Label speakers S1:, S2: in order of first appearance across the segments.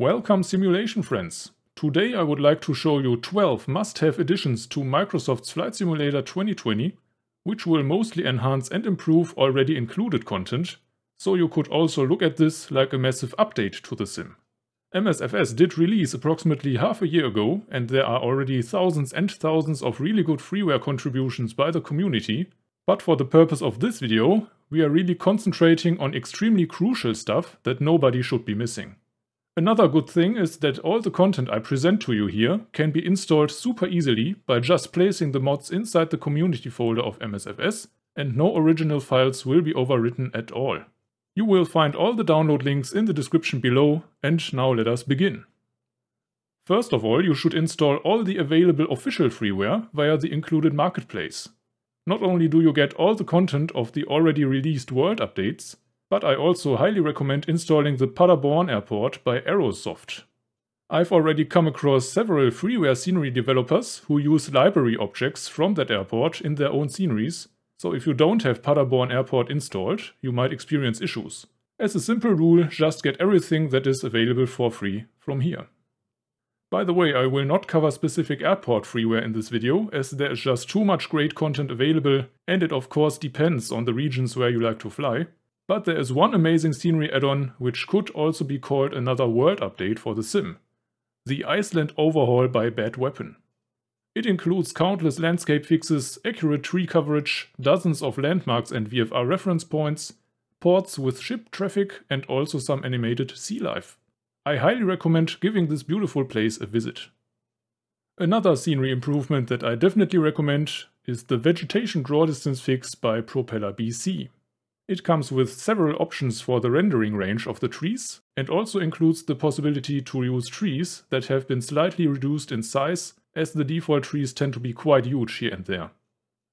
S1: Welcome simulation friends! Today I would like to show you 12 must-have additions to Microsoft's Flight Simulator 2020, which will mostly enhance and improve already included content, so you could also look at this like a massive update to the sim. MSFS did release approximately half a year ago and there are already thousands and thousands of really good freeware contributions by the community, but for the purpose of this video, we are really concentrating on extremely crucial stuff that nobody should be missing. Another good thing is that all the content I present to you here can be installed super easily by just placing the mods inside the community folder of MSFS and no original files will be overwritten at all. You will find all the download links in the description below and now let us begin. First of all, you should install all the available official freeware via the included marketplace. Not only do you get all the content of the already released world updates, but I also highly recommend installing the Paderborn Airport by Aerosoft. I've already come across several freeware scenery developers who use library objects from that airport in their own sceneries, so if you don't have Paderborn Airport installed, you might experience issues. As a simple rule, just get everything that is available for free from here. By the way, I will not cover specific airport freeware in this video, as there is just too much great content available and it of course depends on the regions where you like to fly, but there is one amazing scenery add-on which could also be called another world update for the sim. The Iceland Overhaul by Bad Weapon. It includes countless landscape fixes, accurate tree coverage, dozens of landmarks and VFR reference points, ports with ship traffic and also some animated sea life. I highly recommend giving this beautiful place a visit. Another scenery improvement that I definitely recommend is the vegetation draw distance fix by Propeller BC. It comes with several options for the rendering range of the trees and also includes the possibility to use trees that have been slightly reduced in size as the default trees tend to be quite huge here and there.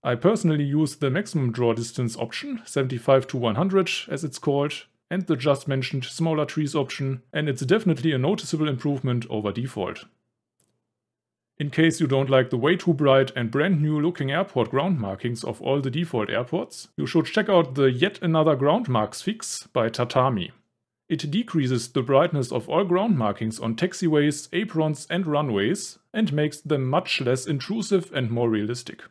S1: I personally use the maximum draw distance option, 75 to 100 as it's called, and the just mentioned smaller trees option and it's definitely a noticeable improvement over default. In case you don't like the way too bright and brand new looking airport ground markings of all the default airports, you should check out the Yet Another Ground Marks fix by Tatami. It decreases the brightness of all ground markings on taxiways, aprons and runways and makes them much less intrusive and more realistic.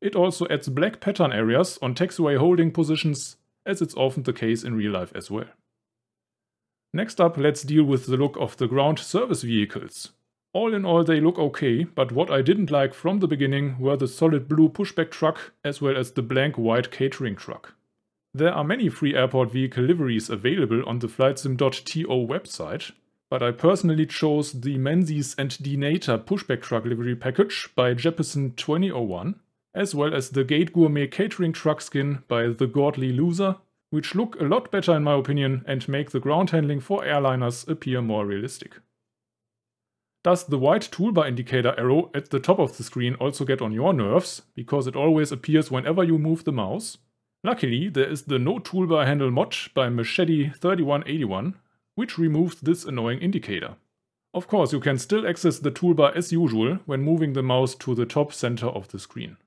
S1: It also adds black pattern areas on taxiway holding positions, as it's often the case in real life as well. Next up, let's deal with the look of the ground service vehicles. All in all, they look okay, but what I didn't like from the beginning were the solid blue pushback truck as well as the blank white catering truck. There are many free airport vehicle liveries available on the flightsim.to website, but I personally chose the Menzies and Denata pushback truck livery package by Jeppesen 2001, as well as the Gate Gourmet catering truck skin by The Godly Loser, which look a lot better in my opinion and make the ground handling for airliners appear more realistic. Does the white toolbar indicator arrow at the top of the screen also get on your nerves, because it always appears whenever you move the mouse? Luckily, there is the No Toolbar Handle mod by Machete3181, which removes this annoying indicator. Of course, you can still access the toolbar as usual when moving the mouse to the top center of the screen.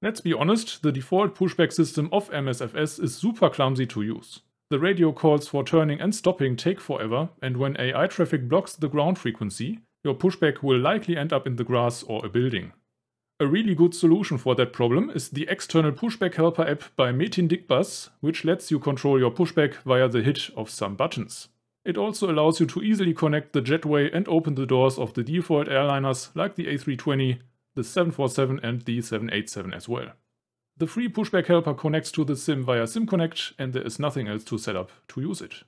S1: Let's be honest, the default pushback system of MSFS is super clumsy to use. The radio calls for turning and stopping take forever, and when AI traffic blocks the ground frequency, your pushback will likely end up in the grass or a building. A really good solution for that problem is the external pushback helper app by Metin Digbus, which lets you control your pushback via the hit of some buttons. It also allows you to easily connect the jetway and open the doors of the default airliners like the A320, the 747 and the 787 as well. The free pushback helper connects to the sim via simconnect and there is nothing else to set up to use it.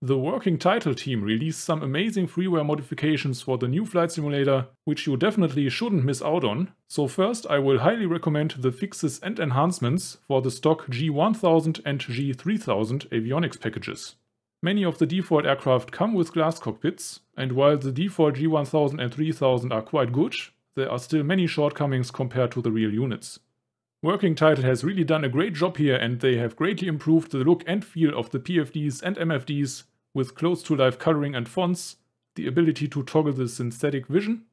S1: The working title team released some amazing freeware modifications for the new flight simulator, which you definitely shouldn't miss out on, so first I will highly recommend the fixes and enhancements for the stock G1000 and G3000 avionics packages. Many of the default aircraft come with glass cockpits, and while the default G1000 and 3000 are quite good, there are still many shortcomings compared to the real units. Working Title has really done a great job here and they have greatly improved the look and feel of the PFDs and MFDs with close to life coloring and fonts, the ability to toggle the synthetic vision,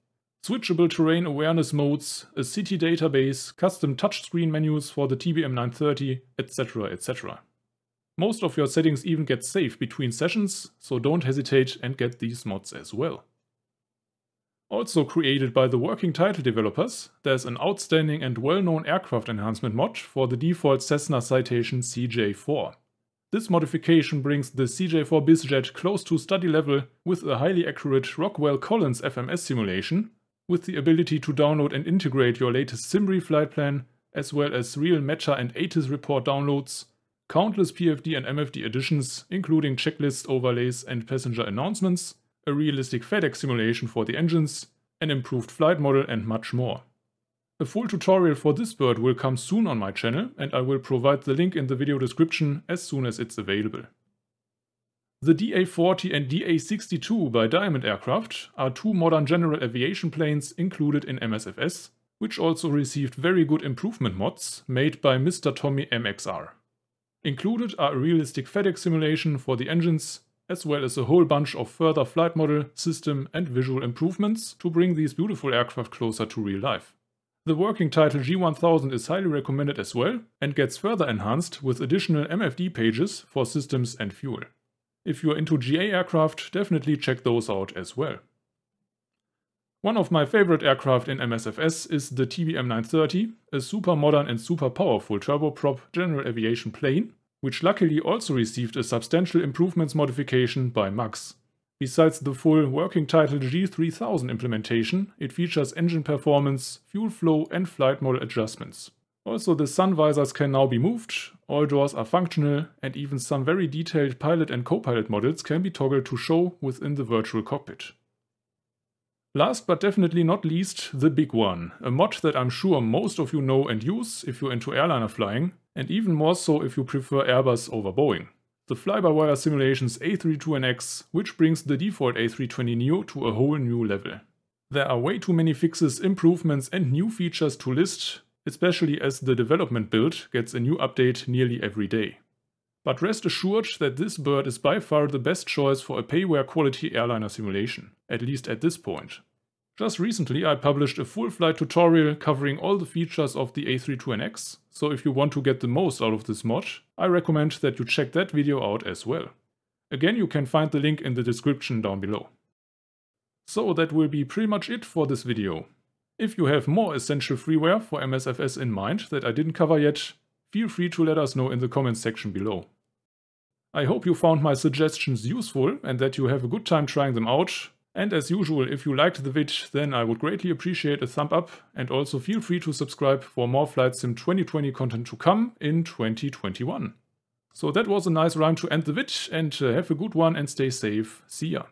S1: switchable terrain awareness modes, a city database, custom touchscreen menus for the TBM 930, etc. etc. Most of your settings even get saved between sessions, so don't hesitate and get these mods as well. Also created by the working title developers, there's an outstanding and well-known aircraft enhancement mod for the default Cessna Citation CJ4. This modification brings the CJ4 bizjet close to study level with a highly accurate Rockwell Collins FMS simulation, with the ability to download and integrate your latest Simri flight plan, as well as real META and ATIS report downloads, countless PFD and MFD additions, including checklist overlays and passenger announcements, a realistic FedEx simulation for the engines, an improved flight model and much more. A full tutorial for this bird will come soon on my channel and I will provide the link in the video description as soon as it's available. The DA-40 and DA-62 by Diamond Aircraft are two modern general aviation planes included in MSFS, which also received very good improvement mods made by Mr. Tommy MXR. Included are a realistic FedEx simulation for the engines, as well as a whole bunch of further flight model, system and visual improvements to bring these beautiful aircraft closer to real life. The working title G1000 is highly recommended as well and gets further enhanced with additional MFD pages for systems and fuel. If you're into GA aircraft, definitely check those out as well. One of my favorite aircraft in MSFS is the TBM 930, a super modern and super powerful turboprop general aviation plane which luckily also received a substantial improvements modification by Max. Besides the full working title G3000 implementation, it features engine performance, fuel flow and flight model adjustments. Also the sun visors can now be moved, all doors are functional, and even some very detailed pilot and co-pilot models can be toggled to show within the virtual cockpit. Last but definitely not least, the big one, a mod that I'm sure most of you know and use if you're into airliner flying, and even more so if you prefer Airbus over Boeing. The fly-by-wire simulations A321X, which brings the default A320neo to a whole new level. There are way too many fixes, improvements and new features to list, especially as the development build gets a new update nearly every day. But rest assured that this bird is by far the best choice for a payware quality airliner simulation, at least at this point. Just recently I published a full flight tutorial covering all the features of the A32NX, so if you want to get the most out of this mod, I recommend that you check that video out as well. Again, you can find the link in the description down below. So that will be pretty much it for this video. If you have more essential freeware for MSFS in mind that I didn't cover yet, feel free to let us know in the comments section below. I hope you found my suggestions useful and that you have a good time trying them out, and as usual, if you liked the vid, then I would greatly appreciate a thumb up and also feel free to subscribe for more Flight Sim 2020 content to come in 2021. So that was a nice rhyme to end the vid and uh, have a good one and stay safe. See ya.